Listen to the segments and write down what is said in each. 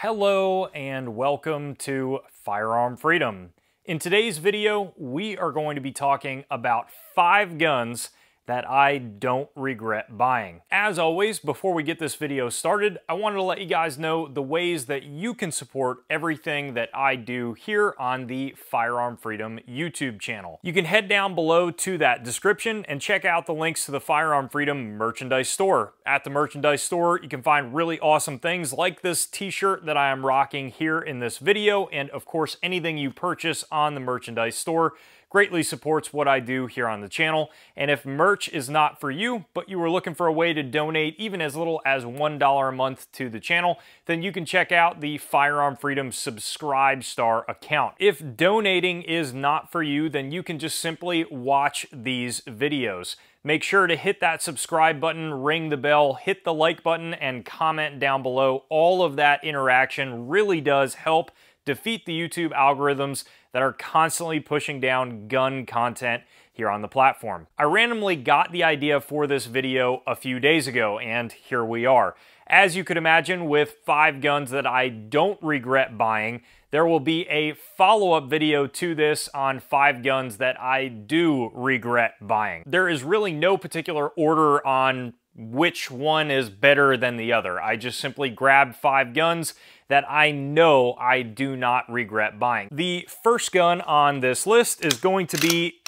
Hello and welcome to Firearm Freedom. In today's video, we are going to be talking about five guns that I don't regret buying. As always, before we get this video started, I wanted to let you guys know the ways that you can support everything that I do here on the Firearm Freedom YouTube channel. You can head down below to that description and check out the links to the Firearm Freedom merchandise store. At the merchandise store, you can find really awesome things like this t-shirt that I am rocking here in this video, and of course, anything you purchase on the merchandise store greatly supports what I do here on the channel. And if merch is not for you, but you were looking for a way to donate even as little as $1 a month to the channel, then you can check out the Firearm Freedom Subscribe Star account. If donating is not for you, then you can just simply watch these videos. Make sure to hit that subscribe button, ring the bell, hit the like button, and comment down below. All of that interaction really does help defeat the YouTube algorithms that are constantly pushing down gun content here on the platform. I randomly got the idea for this video a few days ago, and here we are. As you could imagine, with five guns that I don't regret buying, there will be a follow-up video to this on five guns that I do regret buying. There is really no particular order on which one is better than the other. I just simply grabbed five guns that I know I do not regret buying. The first gun on this list is going to be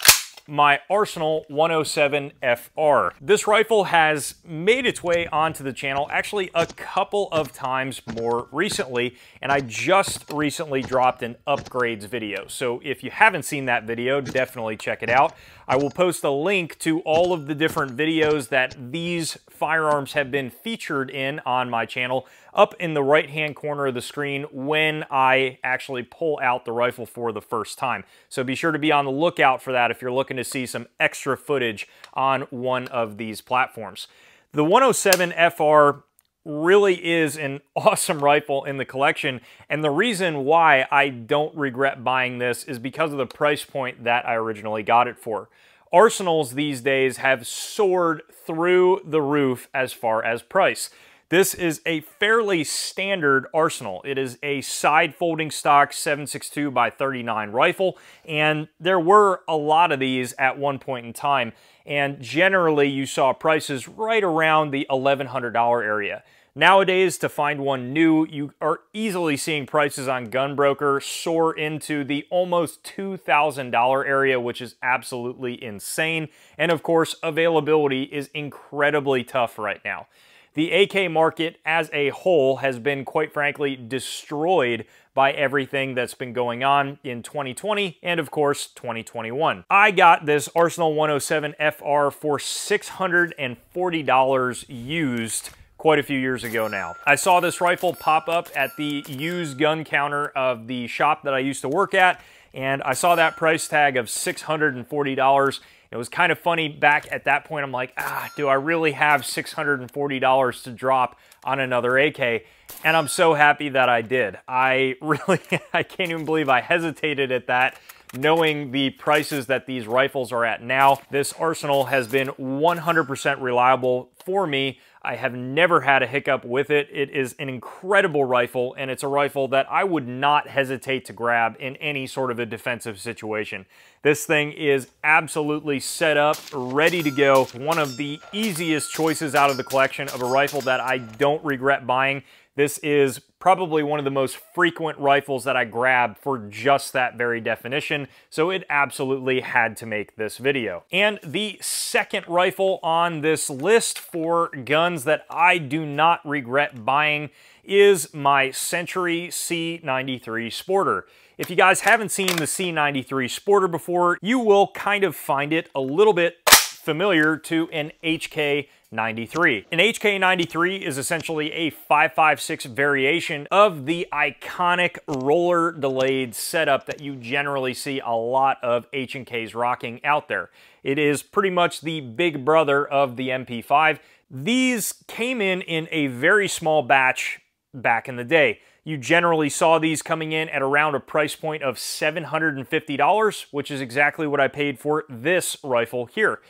my Arsenal 107 FR. This rifle has made its way onto the channel actually a couple of times more recently, and I just recently dropped an upgrades video. So if you haven't seen that video, definitely check it out. I will post a link to all of the different videos that these firearms have been featured in on my channel up in the right-hand corner of the screen when I actually pull out the rifle for the first time. So be sure to be on the lookout for that if you're looking to see some extra footage on one of these platforms. The 107 FR really is an awesome rifle in the collection. And the reason why I don't regret buying this is because of the price point that I originally got it for. Arsenals these days have soared through the roof as far as price. This is a fairly standard arsenal. It is a side folding stock 7.62 by 39 rifle, and there were a lot of these at one point in time, and generally you saw prices right around the $1,100 area. Nowadays, to find one new, you are easily seeing prices on Gunbroker soar into the almost $2,000 area, which is absolutely insane. And of course, availability is incredibly tough right now. The AK market as a whole has been, quite frankly, destroyed by everything that's been going on in 2020 and, of course, 2021. I got this Arsenal 107 FR for $640 used quite a few years ago now. I saw this rifle pop up at the used gun counter of the shop that I used to work at, and I saw that price tag of $640 it was kind of funny back at that point. I'm like, ah, do I really have $640 to drop on another AK? And I'm so happy that I did. I really, I can't even believe I hesitated at that knowing the prices that these rifles are at now, this arsenal has been 100% reliable for me. I have never had a hiccup with it. It is an incredible rifle, and it's a rifle that I would not hesitate to grab in any sort of a defensive situation. This thing is absolutely set up, ready to go. One of the easiest choices out of the collection of a rifle that I don't regret buying. This is probably one of the most frequent rifles that I grab for just that very definition, so it absolutely had to make this video. And the second rifle on this list for guns that I do not regret buying is my Century C93 Sporter. If you guys haven't seen the C93 Sporter before, you will kind of find it a little bit familiar to an HK 93. An HK93 is essentially a 556 variation of the iconic roller delayed setup that you generally see a lot of H&Ks rocking out there. It is pretty much the big brother of the MP5. These came in in a very small batch back in the day. You generally saw these coming in at around a price point of $750, which is exactly what I paid for this rifle here.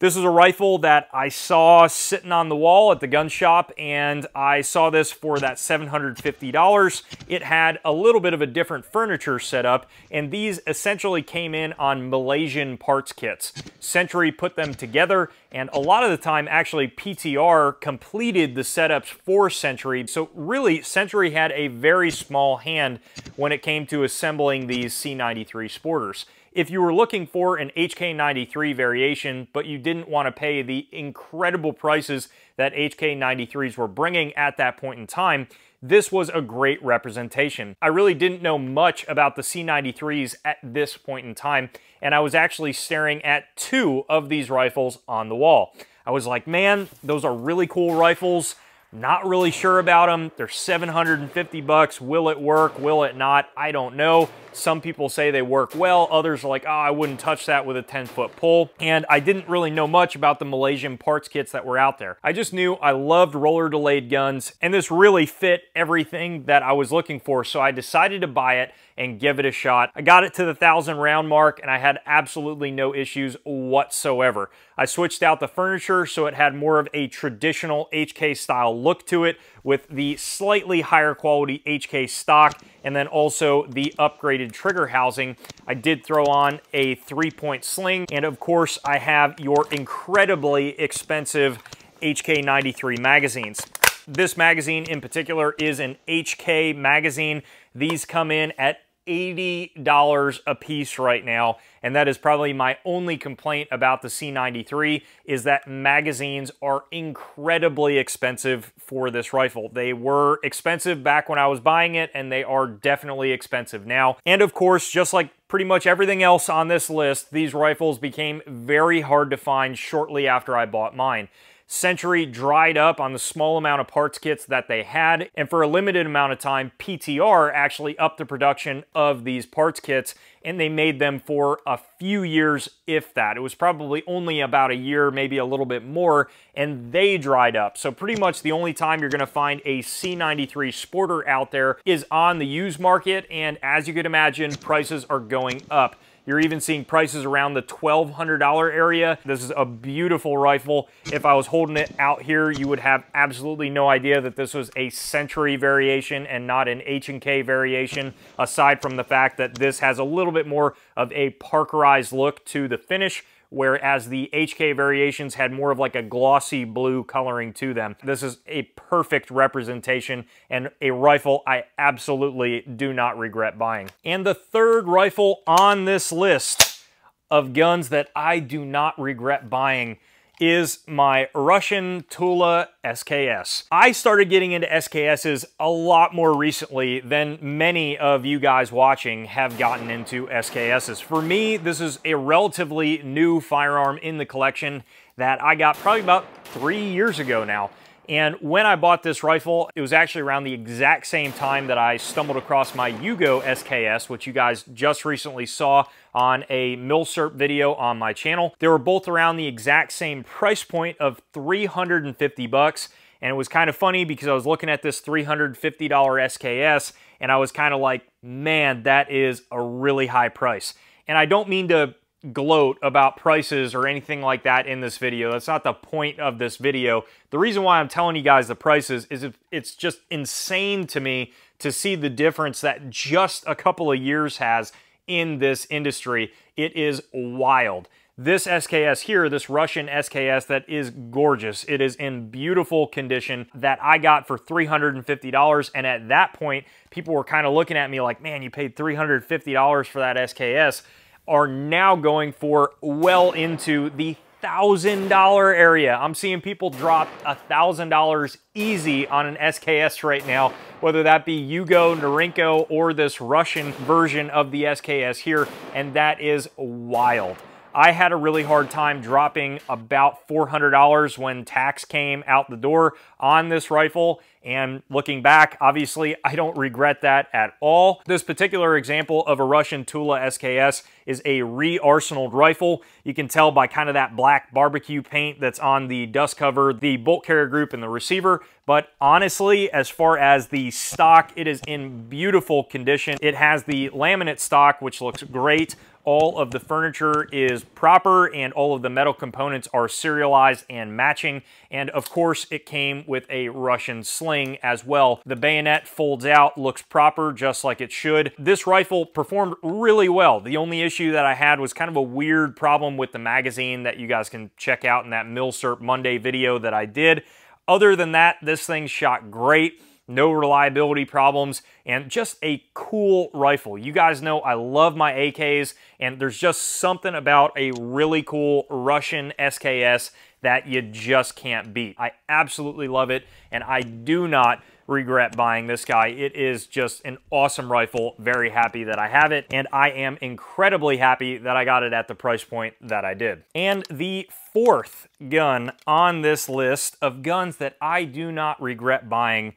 This is a rifle that I saw sitting on the wall at the gun shop, and I saw this for that $750. It had a little bit of a different furniture setup, and these essentially came in on Malaysian parts kits. Century put them together, and a lot of the time, actually, PTR completed the setups for Century. So really, Century had a very small hand when it came to assembling these C93 Sporters. If you were looking for an HK93 variation, but you didn't want to pay the incredible prices that HK93s were bringing at that point in time, this was a great representation. I really didn't know much about the C93s at this point in time, and I was actually staring at two of these rifles on the wall. I was like, man, those are really cool rifles. Not really sure about them. They're 750 bucks. Will it work? Will it not? I don't know. Some people say they work well, others are like, oh, I wouldn't touch that with a 10 foot pole. And I didn't really know much about the Malaysian parts kits that were out there. I just knew I loved roller delayed guns and this really fit everything that I was looking for. So I decided to buy it and give it a shot. I got it to the thousand round mark and I had absolutely no issues whatsoever. I switched out the furniture so it had more of a traditional HK style look to it with the slightly higher quality HK stock and then also the upgraded trigger housing. I did throw on a three-point sling, and of course, I have your incredibly expensive HK93 magazines. This magazine in particular is an HK magazine. These come in at $80 a piece right now. And that is probably my only complaint about the C93 is that magazines are incredibly expensive for this rifle. They were expensive back when I was buying it and they are definitely expensive now. And of course, just like pretty much everything else on this list, these rifles became very hard to find shortly after I bought mine. Century dried up on the small amount of parts kits that they had, and for a limited amount of time, PTR actually upped the production of these parts kits, and they made them for a few years, if that. It was probably only about a year, maybe a little bit more, and they dried up. So pretty much the only time you're gonna find a C93 Sporter out there is on the used market, and as you could imagine, prices are going up. You're even seeing prices around the $1,200 area. This is a beautiful rifle. If I was holding it out here, you would have absolutely no idea that this was a Century variation and not an H&K variation, aside from the fact that this has a little bit more of a Parkerized look to the finish whereas the HK variations had more of like a glossy blue coloring to them. This is a perfect representation and a rifle I absolutely do not regret buying. And the third rifle on this list of guns that I do not regret buying is my Russian Tula SKS. I started getting into SKSs a lot more recently than many of you guys watching have gotten into SKSs. For me, this is a relatively new firearm in the collection that I got probably about three years ago now. And when I bought this rifle, it was actually around the exact same time that I stumbled across my Yugo SKS, which you guys just recently saw on a Milsurp video on my channel. They were both around the exact same price point of 350 bucks. And it was kind of funny because I was looking at this $350 SKS and I was kind of like, man, that is a really high price. And I don't mean to gloat about prices or anything like that in this video. That's not the point of this video. The reason why I'm telling you guys the prices is it's just insane to me to see the difference that just a couple of years has in this industry. It is wild. This SKS here, this Russian SKS that is gorgeous. It is in beautiful condition that I got for $350. And at that point, people were kind of looking at me like, man, you paid $350 for that SKS are now going for well into the $1,000 area. I'm seeing people drop a $1,000 easy on an SKS right now, whether that be Yugo, Narenko, or this Russian version of the SKS here, and that is wild. I had a really hard time dropping about $400 when tax came out the door on this rifle, and looking back, obviously, I don't regret that at all. This particular example of a Russian Tula SKS is a re-arsenaled rifle. You can tell by kind of that black barbecue paint that's on the dust cover, the bolt carrier group, and the receiver. But honestly, as far as the stock, it is in beautiful condition. It has the laminate stock, which looks great. All of the furniture is proper and all of the metal components are serialized and matching. And of course, it came with a Russian sling as well. The bayonet folds out, looks proper just like it should. This rifle performed really well. The only issue that I had was kind of a weird problem with the magazine that you guys can check out in that Milsurp Monday video that I did. Other than that, this thing shot great no reliability problems, and just a cool rifle. You guys know I love my AKs, and there's just something about a really cool Russian SKS that you just can't beat. I absolutely love it, and I do not regret buying this guy. It is just an awesome rifle. Very happy that I have it, and I am incredibly happy that I got it at the price point that I did. And the fourth gun on this list of guns that I do not regret buying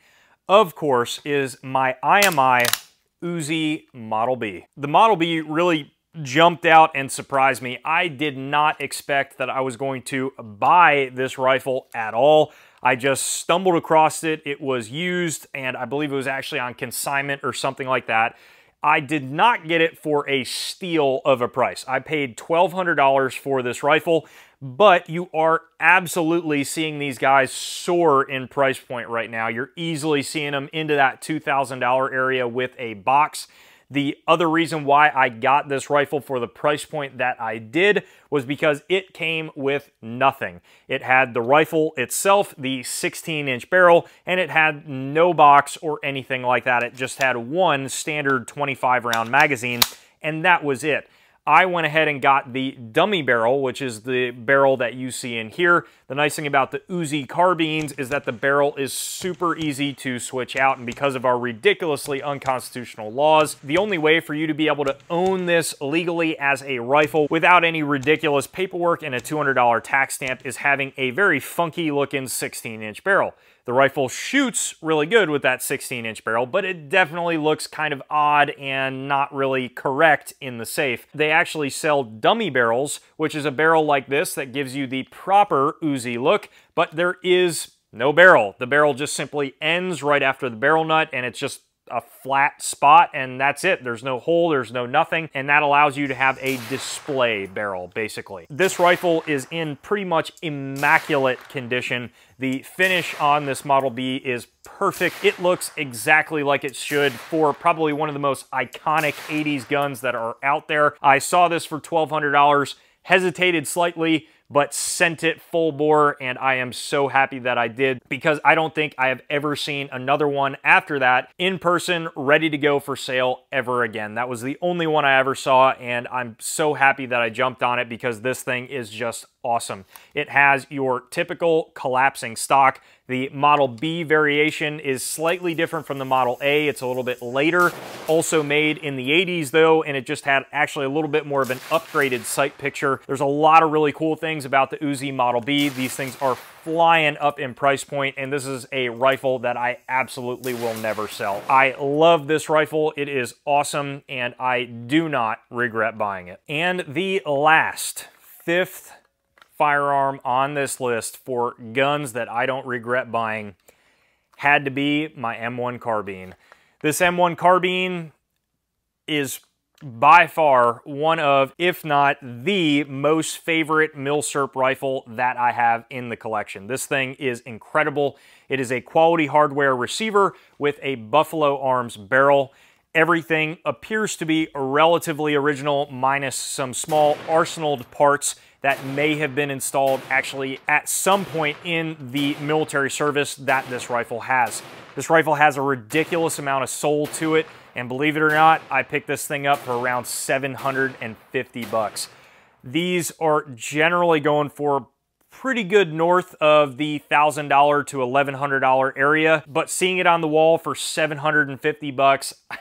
of course, is my IMI Uzi Model B. The Model B really jumped out and surprised me. I did not expect that I was going to buy this rifle at all. I just stumbled across it. It was used, and I believe it was actually on consignment or something like that. I did not get it for a steal of a price. I paid $1,200 for this rifle but you are absolutely seeing these guys soar in price point right now. You're easily seeing them into that $2,000 area with a box. The other reason why I got this rifle for the price point that I did was because it came with nothing. It had the rifle itself, the 16 inch barrel, and it had no box or anything like that. It just had one standard 25 round magazine, and that was it. I went ahead and got the dummy barrel, which is the barrel that you see in here. The nice thing about the Uzi carbines is that the barrel is super easy to switch out, and because of our ridiculously unconstitutional laws, the only way for you to be able to own this legally as a rifle without any ridiculous paperwork and a $200 tax stamp is having a very funky looking 16 inch barrel. The rifle shoots really good with that 16 inch barrel, but it definitely looks kind of odd and not really correct in the safe. They actually sell dummy barrels, which is a barrel like this that gives you the proper Uzi look, but there is no barrel. The barrel just simply ends right after the barrel nut and it's just a flat spot and that's it. There's no hole, there's no nothing, and that allows you to have a display barrel, basically. This rifle is in pretty much immaculate condition. The finish on this Model B is perfect. It looks exactly like it should for probably one of the most iconic 80s guns that are out there. I saw this for $1,200, hesitated slightly, but sent it full bore, and I am so happy that I did because I don't think I have ever seen another one after that in person, ready to go for sale ever again. That was the only one I ever saw, and I'm so happy that I jumped on it because this thing is just awesome. It has your typical collapsing stock the Model B variation is slightly different from the Model A. It's a little bit later, also made in the 80s though, and it just had actually a little bit more of an upgraded sight picture. There's a lot of really cool things about the Uzi Model B. These things are flying up in price point, and this is a rifle that I absolutely will never sell. I love this rifle. It is awesome, and I do not regret buying it. And the last, fifth firearm on this list for guns that I don't regret buying had to be my M1 carbine. This M1 carbine is by far one of, if not the most favorite Milsurp rifle that I have in the collection. This thing is incredible. It is a quality hardware receiver with a Buffalo Arms barrel. Everything appears to be relatively original, minus some small arsenaled parts that may have been installed actually at some point in the military service that this rifle has. This rifle has a ridiculous amount of soul to it, and believe it or not, I picked this thing up for around 750 bucks. These are generally going for pretty good north of the $1,000 to $1,100 area, but seeing it on the wall for 750 bucks,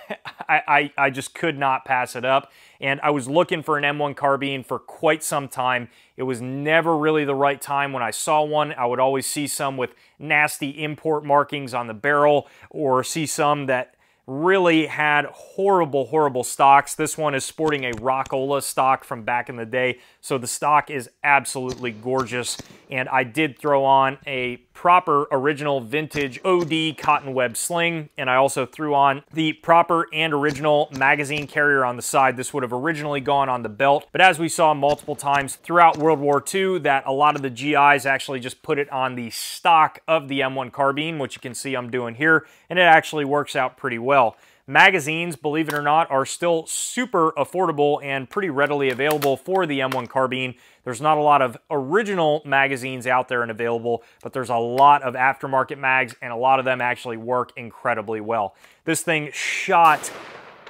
I, I, I just could not pass it up. And I was looking for an M1 carbine for quite some time. It was never really the right time when I saw one. I would always see some with nasty import markings on the barrel or see some that really had horrible, horrible stocks. This one is sporting a Rockola stock from back in the day. So the stock is absolutely gorgeous. And I did throw on a proper original vintage OD cotton web sling. And I also threw on the proper and original magazine carrier on the side. This would have originally gone on the belt. But as we saw multiple times throughout World War II, that a lot of the GIs actually just put it on the stock of the M1 carbine, which you can see I'm doing here. And it actually works out pretty well. Magazines, believe it or not, are still super affordable and pretty readily available for the M1 carbine. There's not a lot of original magazines out there and available, but there's a lot of aftermarket mags and a lot of them actually work incredibly well. This thing shot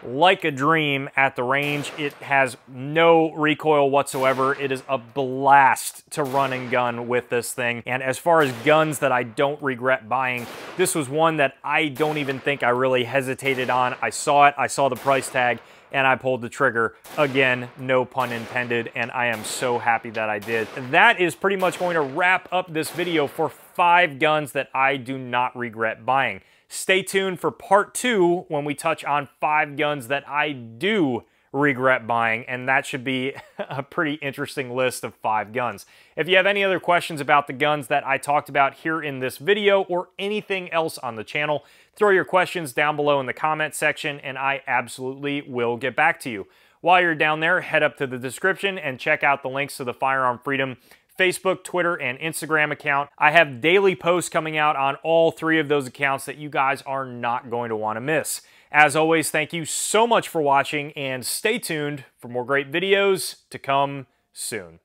like a dream at the range. It has no recoil whatsoever. It is a blast to run and gun with this thing. And as far as guns that I don't regret buying, this was one that I don't even think I really hesitated on. I saw it, I saw the price tag, and I pulled the trigger. Again, no pun intended, and I am so happy that I did. That is pretty much going to wrap up this video for five guns that I do not regret buying. Stay tuned for part two when we touch on five guns that I do regret buying, and that should be a pretty interesting list of five guns. If you have any other questions about the guns that I talked about here in this video or anything else on the channel, throw your questions down below in the comment section and I absolutely will get back to you. While you're down there, head up to the description and check out the links to the Firearm Freedom Facebook, Twitter, and Instagram account. I have daily posts coming out on all three of those accounts that you guys are not going to want to miss. As always, thank you so much for watching and stay tuned for more great videos to come soon.